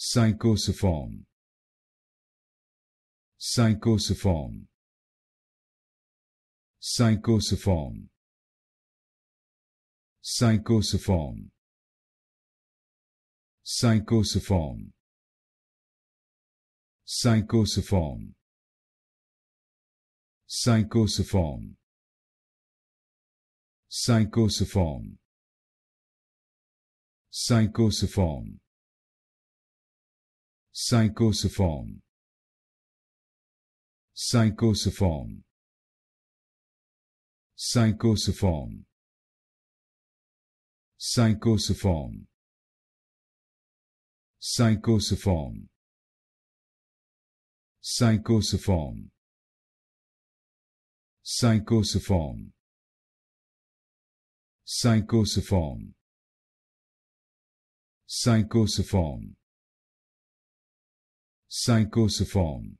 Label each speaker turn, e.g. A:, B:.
A: Cycosiform. Cycosiform. Cycosiform. Cycosiform. Cycosiform. Cycosiform. Cycosiform. Cycosiform. Cycosiform. Psychosiform. Psychosiform. Psychosiform. Psychosiform. Psychosiform. Psychosiform. Psychosiform. Psychosiform. Psychosiform. Psychosophon